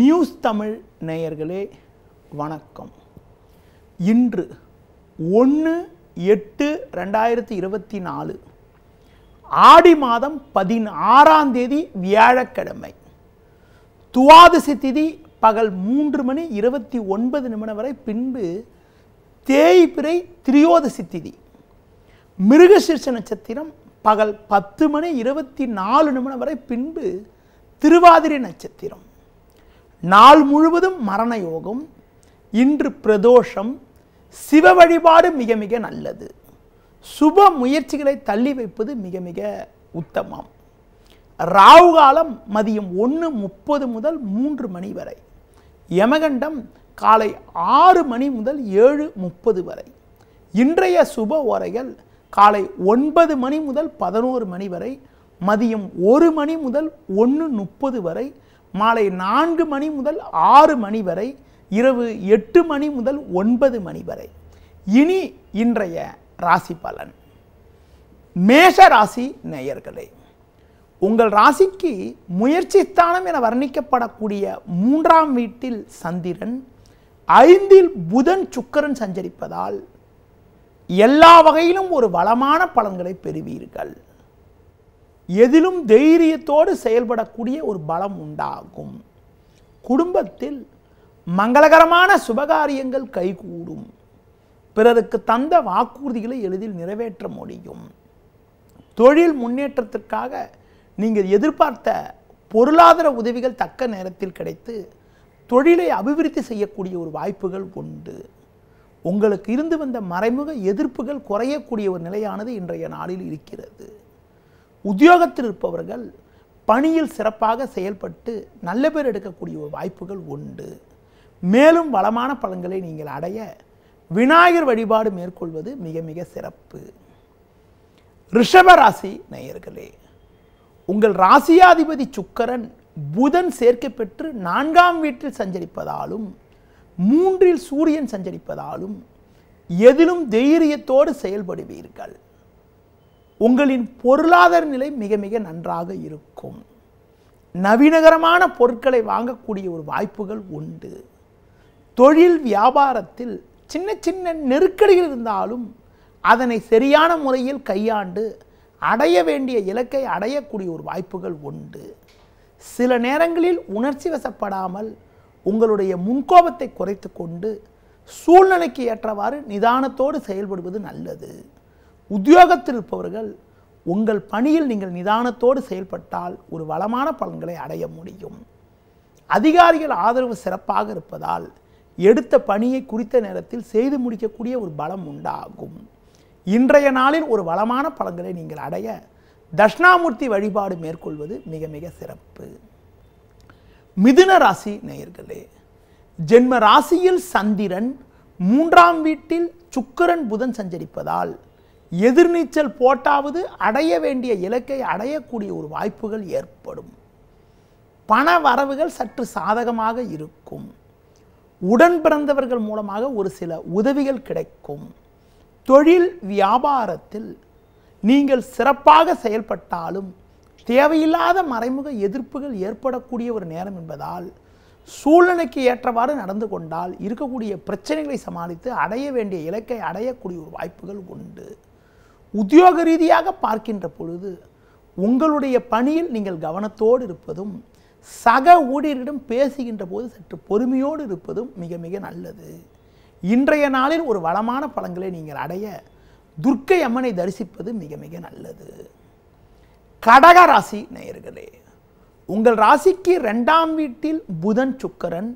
news Tamil நேயர்களே வணக்கம் இன்று ஒன்று எட்டு ரெண்டாயிரத்தி இருபத்தி நாலு ஆடி மாதம் பதினாறாம் தேதி வியாழக்கிழமை துவாதசி திதி பகல் மூன்று மணி இருபத்தி ஒன்பது நிமிடம் வரை பின்பு தேய்பிரை திரியோதசி திதி மிருகசீர்ஷ நட்சத்திரம் பகல் பத்து மணி இருபத்தி நாலு நிமிடம் வரை பின்பு திருவாதிரை நட்சத்திரம் நாள் முழுவதும் மரண யோகம் இன்று பிரதோஷம் சிவ வழிபாடு மிக மிக நல்லது சுப முயற்சிகளை தள்ளி வைப்பது மிக மிக உத்தமம் ராவு காலம் மதியம் ஒன்று முப்பது முதல் மூன்று மணி வரை யமகண்டம் காலை ஆறு மணி முதல் ஏழு முப்பது வரை இன்றைய சுப உரைகள் காலை ஒன்பது மணி முதல் பதினோரு மணி வரை மதியம் ஒரு மணி முதல் ஒன்று முப்பது வரை மாலை நான்கு மணி முதல் ஆறு மணி வரை இரவு எட்டு மணி முதல் ஒன்பது மணி வரை இனி இன்றைய ராசி பலன் மேஷ ராசி நேயர்களே உங்கள் ராசிக்கு முயற்சி ஸ்தானம் என வர்ணிக்கப்படக்கூடிய மூன்றாம் வீட்டில் சந்திரன் ஐந்தில் புதன் சுக்கரன் சஞ்சரிப்பதால் எல்லா வகையிலும் ஒரு வளமான பலன்களை பெறுவீர்கள் எதிலும் தைரியத்தோடு செயல்படக்கூடிய ஒரு பலம் உண்டாகும் குடும்பத்தில் மங்களகரமான சுபகாரியங்கள் கைகூடும் பிறருக்கு தந்த வாக்குறுதிகளை எளிதில் நிறைவேற்ற முடியும் தொழில் முன்னேற்றத்திற்காக நீங்கள் எதிர்பார்த்த பொருளாதார உதவிகள் தக்க நேரத்தில் கிடைத்து தொழிலை அபிவிருத்தி செய்யக்கூடிய ஒரு வாய்ப்புகள் உண்டு உங்களுக்கு இருந்து வந்த மறைமுக எதிர்ப்புகள் குறையக்கூடிய ஒரு நிலையானது இன்றைய நாளில் இருக்கிறது உத்தியோகத்தில் இருப்பவர்கள் பணியில் சிறப்பாக செயல்பட்டு நல்ல பேர் எடுக்கக்கூடிய வாய்ப்புகள் உண்டு மேலும் வளமான பலன்களை நீங்கள் அடைய விநாயகர் வழிபாடு மேற்கொள்வது மிக மிக சிறப்பு ரிஷபராசி நேயர்களே உங்கள் ராசியாதிபதி சுக்கரன் புதன் சேர்க்கை பெற்று நான்காம் வீட்டில் சஞ்சரிப்பதாலும் மூன்றில் சூரியன் சஞ்சரிப்பதாலும் எதிலும் தைரியத்தோடு செயல்படுவீர்கள் உங்களின் பொருளாதார நிலை மிக மிக நன்றாக இருக்கும் நவீனகரமான பொருட்களை வாங்கக்கூடிய ஒரு வாய்ப்புகள் உண்டு தொழில் வியாபாரத்தில் சின்ன சின்ன நெருக்கடிகள் இருந்தாலும் அதனை சரியான முறையில் கையாண்டு அடைய வேண்டிய இலக்கை அடையக்கூடிய ஒரு வாய்ப்புகள் உண்டு சில நேரங்களில் உணர்ச்சி வசப்படாமல் உங்களுடைய முன்கோபத்தை குறைத்து கொண்டு சூழ்நிலைக்கு ஏற்றவாறு நிதானத்தோடு செயல்படுவது நல்லது உத்தியோகத்தில் இருப்பவர்கள் உங்கள் பணியில் நீங்கள் நிதானத்தோடு செயல்பட்டால் ஒரு வளமான பலன்களை அடைய முடியும் அதிகாரிகள் ஆதரவு சிறப்பாக இருப்பதால் எடுத்த பணியை குறித்த நேரத்தில் செய்து முடிக்கக்கூடிய ஒரு பலம் உண்டாகும் இன்றைய நாளில் ஒரு வளமான பலன்களை நீங்கள் அடைய தட்சிணாமூர்த்தி வழிபாடு மேற்கொள்வது மிக மிக சிறப்பு மிதுன ராசி நேயர்களே ஜென்ம ராசியில் சந்திரன் மூன்றாம் வீட்டில் சுக்கரன் புதன் சஞ்சரிப்பதால் எதிர்நீச்சல் போட்டாவது அடைய வேண்டிய இலக்கை அடையக்கூடிய ஒரு வாய்ப்புகள் ஏற்படும் பண வரவுகள் சற்று சாதகமாக இருக்கும் உடன் பிறந்தவர்கள் மூலமாக ஒரு சில உதவிகள் கிடைக்கும் தொழில் வியாபாரத்தில் நீங்கள் சிறப்பாக செயல்பட்டாலும் தேவையில்லாத மறைமுக எதிர்ப்புகள் ஏற்படக்கூடிய ஒரு நேரம் என்பதால் சூழ்நிலைக்கு ஏற்றவாறு நடந்து கொண்டால் இருக்கக்கூடிய பிரச்சனைகளை சமாளித்து அடைய வேண்டிய இலக்கை அடையக்கூடிய ஒரு வாய்ப்புகள் உண்டு உத்தியோக ரீதியாக பார்க்கின்ற பொழுது உங்களுடைய பணியில் நீங்கள் கவனத்தோடு இருப்பதும் சக ஊழியரிடம் பேசுகின்ற போது சற்று பொறுமையோடு இருப்பதும் மிக மிக நல்லது இன்றைய நாளில் ஒரு வளமான பழங்களை நீங்கள் அடைய துர்க்கை அம்மனை தரிசிப்பது மிக மிக நல்லது கடக ராசி நேயர்களே உங்கள் ராசிக்கு ரெண்டாம் வீட்டில் புதன் சுக்கரன்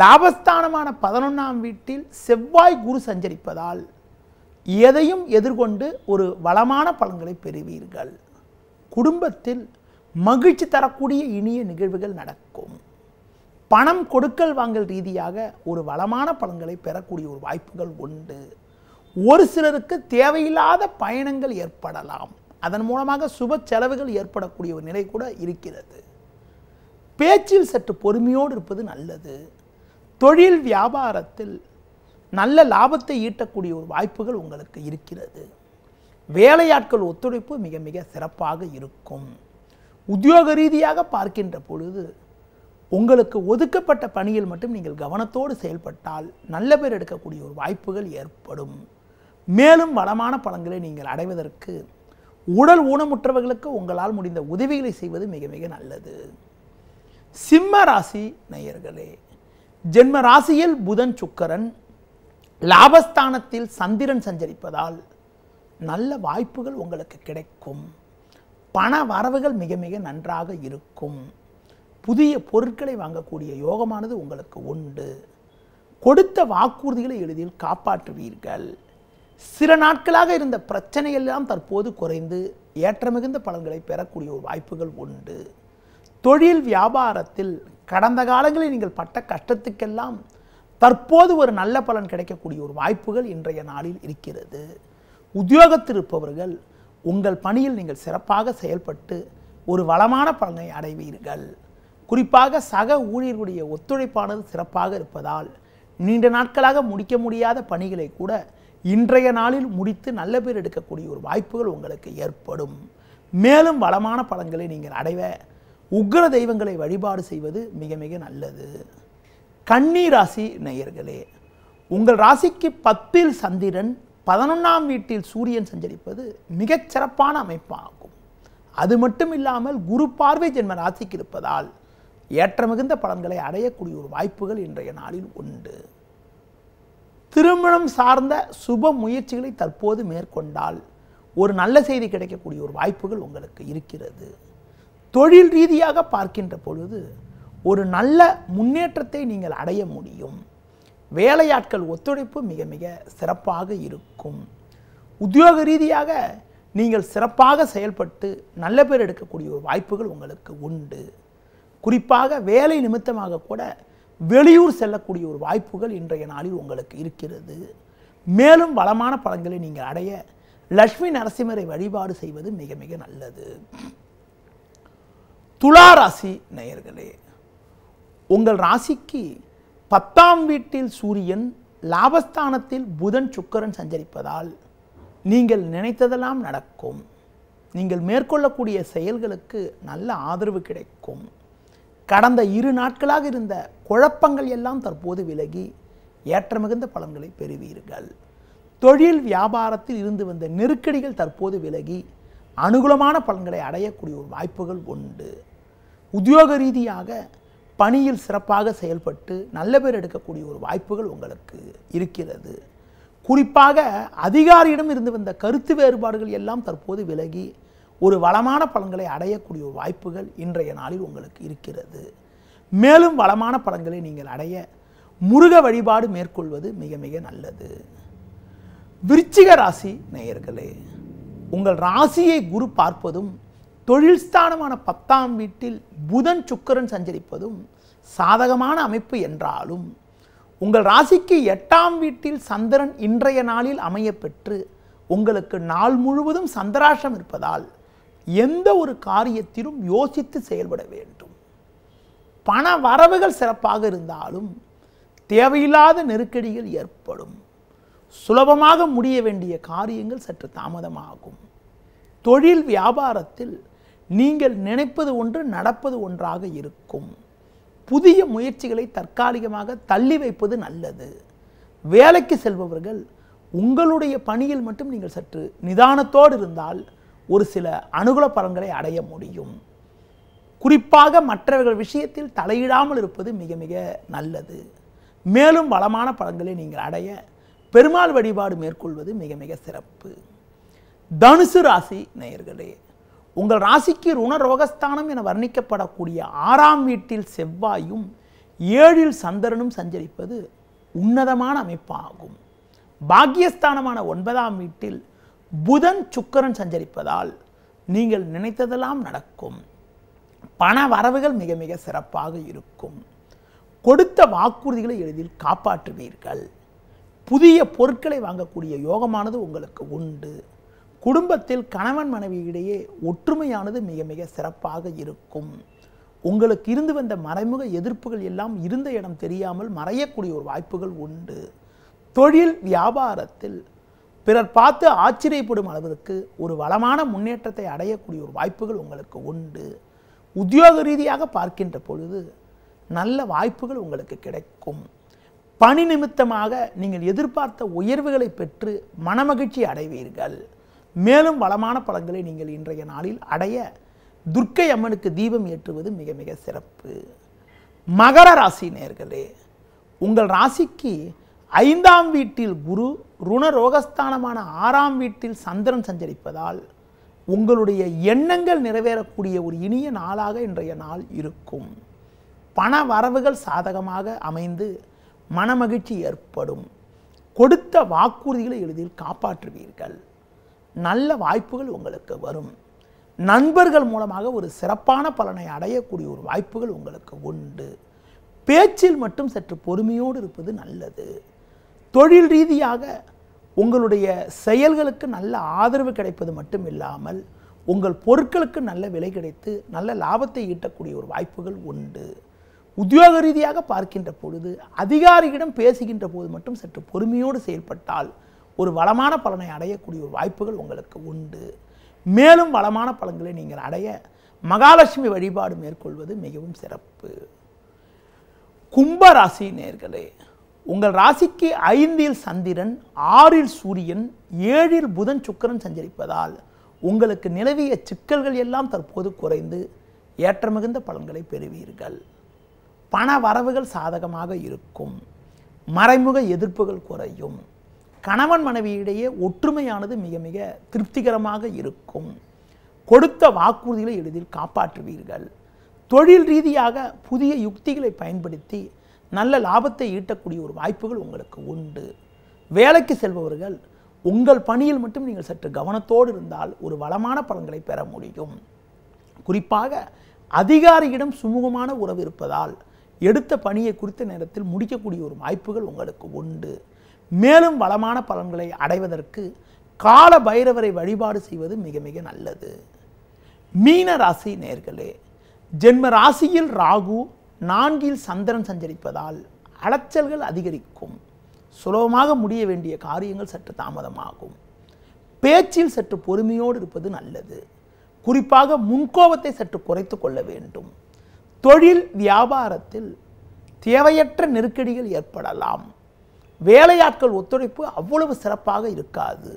லாபஸ்தானமான பதினொன்றாம் வீட்டில் செவ்வாய் குரு சஞ்சரிப்பதால் எதையும் எதிர்கொண்டு ஒரு வளமான பலன்களை பெறுவீர்கள் குடும்பத்தில் மகிழ்ச்சி தரக்கூடிய இனிய நிகழ்வுகள் நடக்கும் பணம் கொடுக்கல் வாங்கல் ரீதியாக ஒரு வளமான பலன்களை பெறக்கூடிய ஒரு வாய்ப்புகள் உண்டு ஒரு சிலருக்கு தேவையில்லாத பயணங்கள் ஏற்படலாம் அதன் மூலமாக சுப செலவுகள் ஏற்படக்கூடிய ஒரு நிலை கூட இருக்கிறது பேச்சில் சற்று பொறுமையோடு இருப்பது நல்லது தொழில் வியாபாரத்தில் நல்ல லாபத்தை ஈட்டக்கூடிய ஒரு வாய்ப்புகள் உங்களுக்கு இருக்கிறது வேலையாட்கள் ஒத்துழைப்பு மிக மிக சிறப்பாக இருக்கும் உத்தியோக ரீதியாக பார்க்கின்ற பொழுது உங்களுக்கு ஒதுக்கப்பட்ட பணியில் மட்டும் நீங்கள் கவனத்தோடு செயல்பட்டால் நல்ல பேர் எடுக்கக்கூடிய ஒரு வாய்ப்புகள் ஏற்படும் மேலும் வளமான பலன்களை நீங்கள் அடைவதற்கு உடல் ஊனமுற்றவர்களுக்கு உங்களால் முடிந்த உதவிகளை செய்வது மிக மிக நல்லது சிம்ம ராசி நேயர்களே ஜென்ம ராசியில் புதன் சுக்கரன் லாபஸ்தானத்தில் சந்திரன் சஞ்சரிப்பதால் நல்ல வாய்ப்புகள் உங்களுக்கு கிடைக்கும் பண வரவுகள் மிக மிக நன்றாக இருக்கும் புதிய பொருட்களை வாங்கக்கூடிய யோகமானது உங்களுக்கு உண்டு கொடுத்த வாக்குறுதிகளை எளிதில் காப்பாற்றுவீர்கள் சில நாட்களாக இருந்த பிரச்சனையெல்லாம் தற்போது குறைந்து ஏற்றமிகுந்த பலன்களை பெறக்கூடிய ஒரு வாய்ப்புகள் உண்டு தொழில் வியாபாரத்தில் கடந்த காலங்களில் நீங்கள் பட்ட கஷ்டத்துக்கெல்லாம் தற்போது ஒரு நல்ல பலன் கிடைக்கக்கூடிய ஒரு வாய்ப்புகள் இன்றைய நாளில் இருக்கிறது உத்தியோகத்தில் இருப்பவர்கள் உங்கள் பணியில் நீங்கள் சிறப்பாக செயல்பட்டு ஒரு வளமான பலனை அடைவீர்கள் குறிப்பாக சக ஊழியர்களுடைய ஒத்துழைப்பானது சிறப்பாக இருப்பதால் நீண்ட நாட்களாக முடிக்க முடியாத பணிகளை கூட இன்றைய நாளில் முடித்து நல்ல பேர் எடுக்கக்கூடிய ஒரு வாய்ப்புகள் உங்களுக்கு ஏற்படும் மேலும் வளமான பலன்களை நீங்கள் அடைவ உக்ர தெய்வங்களை வழிபாடு செய்வது மிக மிக நல்லது கன்னி ராசி நேயர்களே உங்கள் ராசிக்கு பத்தில் சந்திரன் பதினொன்றாம் வீட்டில் சூரியன் சஞ்சரிப்பது மிகச் சிறப்பான அமைப்பாகும் அது மட்டும் இல்லாமல் குரு பார்வை ஜென்ம ராசிக்கு இருப்பதால் ஏற்ற மிகுந்த பலன்களை அடையக்கூடிய ஒரு வாய்ப்புகள் இன்றைய நாளில் உண்டு திருமணம் சார்ந்த சுப முயற்சிகளை தற்போது மேற்கொண்டால் ஒரு நல்ல செய்தி கிடைக்கக்கூடிய ஒரு வாய்ப்புகள் உங்களுக்கு இருக்கிறது தொழில் ரீதியாக பார்க்கின்ற பொழுது ஒரு நல்ல முன்னேற்றத்தை நீங்கள் அடைய முடியும் வேலையாட்கள் ஒத்துழைப்பு மிக மிக சிறப்பாக இருக்கும் உத்தியோக ரீதியாக நீங்கள் சிறப்பாக செயல்பட்டு நல்ல பேர் எடுக்கக்கூடிய ஒரு வாய்ப்புகள் உங்களுக்கு உண்டு குறிப்பாக வேலை நிமித்தமாக கூட வெளியூர் செல்லக்கூடிய ஒரு வாய்ப்புகள் இன்றைய நாளில் உங்களுக்கு இருக்கிறது மேலும் வளமான பலன்களை நீங்கள் அடைய லக்ஷ்மி நரசிம்மரை வழிபாடு செய்வது மிக மிக நல்லது துளாராசி நேயர்களே உங்கள் ராசிக்கு பத்தாம் வீட்டில் சூரியன் லாபஸ்தானத்தில் புதன் சுக்கரன் சஞ்சரிப்பதால் நீங்கள் நினைத்ததெல்லாம் நடக்கும் நீங்கள் மேற்கொள்ளக்கூடிய செயல்களுக்கு நல்ல ஆதரவு கிடைக்கும் கடந்த இரு நாட்களாக இருந்த குழப்பங்கள் எல்லாம் தற்போது விலகி ஏற்றமிகுந்த பலன்களை பெறுவீர்கள் தொழில் வியாபாரத்தில் இருந்து வந்த நெருக்கடிகள் தற்போது விலகி அனுகூலமான பலன்களை அடையக்கூடிய ஒரு வாய்ப்புகள் உண்டு உத்தியோக ரீதியாக பணியில் சிறப்பாக செயல்பட்டு நல்ல பேர் எடுக்கக்கூடிய ஒரு வாய்ப்புகள் உங்களுக்கு இருக்கிறது குறிப்பாக அதிகாரியிடம் இருந்து வந்த கருத்து வேறுபாடுகள் எல்லாம் தற்போது விலகி ஒரு வளமான பலன்களை அடையக்கூடிய ஒரு வாய்ப்புகள் இன்றைய நாளில் உங்களுக்கு இருக்கிறது மேலும் வளமான பலன்களை நீங்கள் அடைய முருக வழிபாடு மேற்கொள்வது மிக மிக நல்லது விருச்சிக ராசி நேயர்களே உங்கள் ராசியை குரு பார்ப்பதும் தொழில் ஸ்தானமான பத்தாம் வீட்டில் புதன் சுக்கரன் சஞ்சரிப்பதும் சாதகமான அமைப்பு என்றாலும் உங்கள் ராசிக்கு எட்டாம் வீட்டில் சந்திரன் இன்றைய நாளில் அமையப்பெற்று உங்களுக்கு நாள் முழுவதும் சந்திராஷம் இருப்பதால் எந்த ஒரு காரியத்திலும் யோசித்து செயல்பட வேண்டும் பண வரவுகள் சிறப்பாக இருந்தாலும் தேவையில்லாத நெருக்கடிகள் ஏற்படும் சுலபமாக முடிய வேண்டிய காரியங்கள் சற்று தாமதமாகும் தொழில் வியாபாரத்தில் நீங்கள் நினைப்பது ஒன்று நடப்பது ஒன்றாக இருக்கும் புதிய முயற்சிகளை தற்காலிகமாக தள்ளி வைப்பது நல்லது வேலைக்கு செல்பவர்கள் உங்களுடைய பணியில் மட்டும் நீங்கள் சற்று நிதானத்தோடு இருந்தால் ஒரு சில அனுகூல பலன்களை அடைய முடியும் குறிப்பாக மற்றவர்கள் விஷயத்தில் தலையிடாமல் இருப்பது மிக மிக நல்லது மேலும் வளமான பலன்களை நீங்கள் அடைய பெருமாள் வழிபாடு மேற்கொள்வது மிக மிக சிறப்பு தனுசு ராசி நேயர்களே உங்கள் ராசிக்கு ரோகஸ்தானம் என வர்ணிக்கப்படக்கூடிய ஆறாம் வீட்டில் செவ்வாயும் ஏழில் சந்திரனும் சஞ்சரிப்பது உன்னதமான அமைப்பாகும் பாக்கியஸ்தானமான ஒன்பதாம் வீட்டில் புதன் சுக்கரன் சஞ்சரிப்பதால் நீங்கள் நினைத்ததெல்லாம் நடக்கும் பண வரவுகள் மிக மிக சிறப்பாக இருக்கும் கொடுத்த வாக்குறுதிகளை எளிதில் காப்பாற்றுவீர்கள் புதிய பொருட்களை வாங்கக்கூடிய யோகமானது உங்களுக்கு உண்டு குடும்பத்தில் கணவன் மனைவி இடையே ஒற்றுமையானது மிக மிக சிறப்பாக இருக்கும் உங்களுக்கு இருந்து வந்த மறைமுக எதிர்ப்புகள் எல்லாம் இருந்த இடம் தெரியாமல் மறையக்கூடிய ஒரு வாய்ப்புகள் உண்டு தொழில் வியாபாரத்தில் பிறர் பார்த்து ஆச்சரியப்படும் அளவிற்கு ஒரு வளமான முன்னேற்றத்தை அடையக்கூடிய ஒரு வாய்ப்புகள் உங்களுக்கு உண்டு உத்தியோக ரீதியாக பார்க்கின்ற பொழுது நல்ல வாய்ப்புகள் உங்களுக்கு கிடைக்கும் பணி நிமித்தமாக நீங்கள் எதிர்பார்த்த உயர்வுகளை பெற்று மனமகிழ்ச்சி அடைவீர்கள் மேலும் வளமான பழங்களை நீங்கள் இன்றைய நாளில் அடைய துர்க்கை அம்மனுக்கு தீபம் ஏற்றுவது மிக மிக சிறப்பு மகர ராசி நேர்களே உங்கள் ராசிக்கு ஐந்தாம் வீட்டில் குரு ருண ரோகஸ்தானமான ஆறாம் வீட்டில் சந்திரன் சஞ்சரிப்பதால் உங்களுடைய எண்ணங்கள் நிறைவேறக்கூடிய ஒரு இனிய நாளாக இன்றைய நாள் இருக்கும் பண வரவுகள் சாதகமாக அமைந்து மனமகிழ்ச்சி ஏற்படும் கொடுத்த வாக்குறுதிகளை எளிதில் காப்பாற்றுவீர்கள் நல்ல வாய்ப்புகள் உங்களுக்கு வரும் நண்பர்கள் மூலமாக ஒரு சிறப்பான பலனை அடையக்கூடிய ஒரு வாய்ப்புகள் உங்களுக்கு உண்டு பேச்சில் மட்டும் சற்று பொறுமையோடு இருப்பது நல்லது தொழில் ரீதியாக உங்களுடைய செயல்களுக்கு நல்ல ஆதரவு கிடைப்பது மட்டும் இல்லாமல் உங்கள் பொருட்களுக்கு நல்ல விலை கிடைத்து நல்ல லாபத்தை ஈட்டக்கூடிய ஒரு வாய்ப்புகள் உண்டு உத்தியோக ரீதியாக பார்க்கின்ற பொழுது அதிகாரியிடம் பேசுகின்ற போது மட்டும் சற்று பொறுமையோடு செயல்பட்டால் ஒரு வளமான பலனை அடையக்கூடிய ஒரு வாய்ப்புகள் உங்களுக்கு உண்டு மேலும் வளமான பலன்களை நீங்கள் அடைய மகாலட்சுமி வழிபாடு மேற்கொள்வது மிகவும் சிறப்பு கும்ப ராசி நேர்களே உங்கள் ராசிக்கு ஐந்தில் சந்திரன் ஆறில் சூரியன் ஏழில் புதன் சுக்கரன் சஞ்சரிப்பதால் உங்களுக்கு நிலவிய சிக்கல்கள் எல்லாம் தற்போது குறைந்து ஏற்றமிகுந்த பலன்களை பெறுவீர்கள் பண வரவுகள் சாதகமாக இருக்கும் மறைமுக எதிர்ப்புகள் குறையும் கணவன் மனைவியிடையே ஒற்றுமையானது மிக மிக திருப்திகரமாக இருக்கும் கொடுத்த வாக்குறுதிகளை எளிதில் காப்பாற்றுவீர்கள் தொழில் ரீதியாக புதிய யுக்திகளை பயன்படுத்தி நல்ல லாபத்தை ஈட்டக்கூடிய ஒரு வாய்ப்புகள் உங்களுக்கு உண்டு வேலைக்கு செல்பவர்கள் உங்கள் பணியில் மட்டும் நீங்கள் சற்று கவனத்தோடு இருந்தால் ஒரு வளமான பலன்களை பெற முடியும் குறிப்பாக அதிகாரியிடம் சுமூகமான உறவு இருப்பதால் எடுத்த பணியை குறித்த நேரத்தில் முடிக்கக்கூடிய ஒரு வாய்ப்புகள் உங்களுக்கு உண்டு மேலும் வளமான பலன்களை அடைவதற்கு கால பைரவரை வழிபாடு செய்வது மிக மிக நல்லது மீன ராசி நேர்களே ஜென்ம ராசியில் ராகு நான்கில் சந்திரன் சஞ்சரிப்பதால் அலைச்சல்கள் அதிகரிக்கும் சுலபமாக முடிய வேண்டிய காரியங்கள் சற்று தாமதமாகும் பேச்சில் சற்று பொறுமையோடு இருப்பது நல்லது குறிப்பாக முன்கோபத்தை சற்று குறைத்து கொள்ள வேண்டும் தொழில் வியாபாரத்தில் தேவையற்ற நெருக்கடிகள் ஏற்படலாம் வேலையாட்கள் ஒத்துழைப்பு அவ்வளவு சிறப்பாக இருக்காது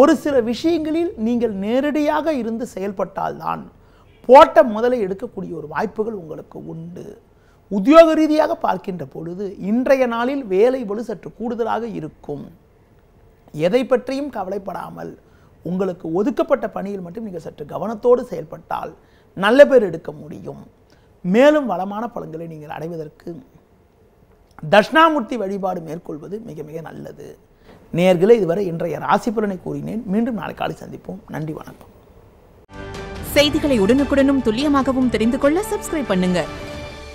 ஒரு சில விஷயங்களில் நீங்கள் நேரடியாக இருந்து செயல்பட்டால்தான் போட்ட முதலை எடுக்கக்கூடிய ஒரு வாய்ப்புகள் உங்களுக்கு உண்டு உத்தியோக ரீதியாக பார்க்கின்ற பொழுது இன்றைய நாளில் வேலை வலு சற்று கூடுதலாக இருக்கும் எதை பற்றியும் கவலைப்படாமல் உங்களுக்கு ஒதுக்கப்பட்ட பணியில் மட்டும் நீங்கள் சற்று கவனத்தோடு செயல்பட்டால் நல்ல பேர் எடுக்க முடியும் மேலும் வளமான பலன்களை நீங்கள் அடைவதற்கு தட்சிணாமூர்த்தி வழிபாடு மேற்கொள்வது மிக மிக நல்லது நேர்களை இதுவரை இன்றைய ராசி பலனை கூறினேன் மீண்டும் நாளை காலை சந்திப்போம் நன்றி வணக்கம் செய்திகளை உடனுக்குடனும் துல்லியமாகவும் தெரிந்து கொள்ள சப்ஸ்கிரைப் பண்ணுங்கள்